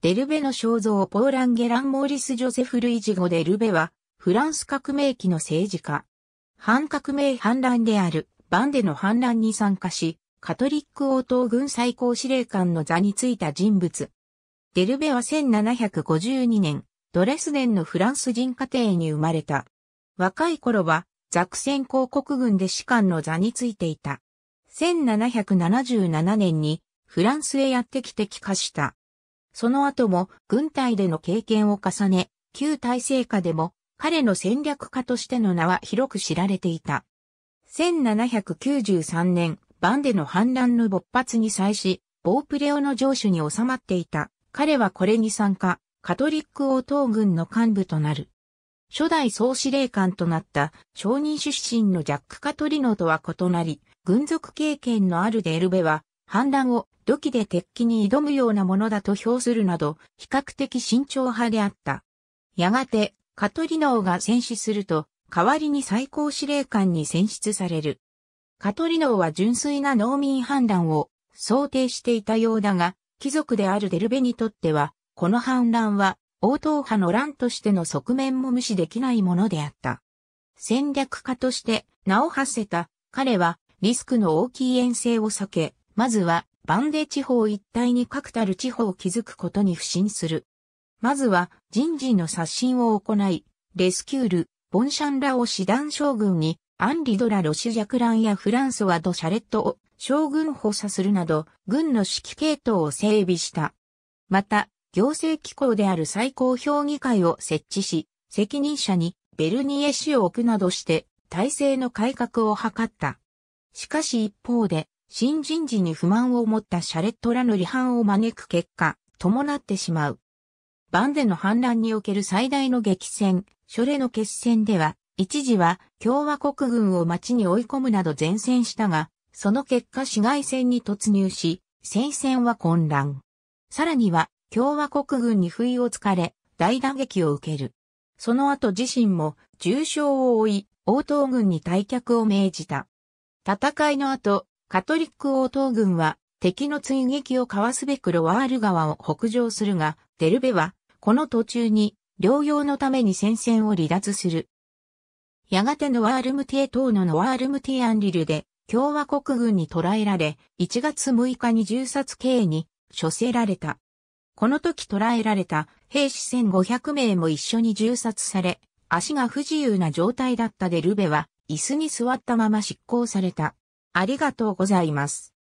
デルベの肖像ポーラン・ゲラン・モーリス・ジョセフ・ルイジゴ・デルベは、フランス革命期の政治家。反革命反乱である、バンデの反乱に参加し、カトリック王党軍最高司令官の座についた人物。デルベは1752年、ドレスデンのフランス人家庭に生まれた。若い頃は、ザクセン広告軍で士官の座についていた。1777年に、フランスへやってきて帰化した。その後も軍隊での経験を重ね、旧体制下でも彼の戦略家としての名は広く知られていた。1793年、バンデの反乱の勃発に際し、ボープレオの城主に収まっていた。彼はこれに参加、カトリック王党軍の幹部となる。初代総司令官となった商人出身のジャック・カトリノとは異なり、軍属経験のあるデルベは、反乱を土器で鉄器に挑むようなものだと評するなど、比較的慎重派であった。やがて、カトリノーが戦死すると、代わりに最高司令官に選出される。カトリノーは純粋な農民反乱を想定していたようだが、貴族であるデルベにとっては、この反乱は、応答派の乱としての側面も無視できないものであった。戦略家として名を馳せた彼はリスクの大きい遠征を避け、まずは、バンデ地方一帯に確たる地方を築くことに不信する。まずは、人事の刷新を行い、レスキュール、ボンシャンラを師団将軍に、アンリドラ・ロシジャクランやフランソワ・ド・シャレットを将軍補佐するなど、軍の指揮系統を整備した。また、行政機構である最高評議会を設置し、責任者にベルニエ氏を置くなどして、体制の改革を図った。しかし一方で、新人時に不満を持ったシャレットらの離反を招く結果、伴ってしまう。バンデの反乱における最大の激戦、初レの決戦では、一時は共和国軍を町に追い込むなど前線したが、その結果市街戦に突入し、戦線は混乱。さらには共和国軍に不意をつかれ、大打撃を受ける。その後自身も重傷を負い、応答軍に退却を命じた。戦いの後、カトリック王党軍は敵の追撃をかわすべくロワール川を北上するが、デルベはこの途中に療養のために戦線を離脱する。やがてノワールムティエ島のノワールムティアンリルで共和国軍に捕らえられ、1月6日に銃殺刑に処せられた。この時捕らえられた兵士1500名も一緒に銃殺され、足が不自由な状態だったデルベは椅子に座ったまま執行された。ありがとうございます。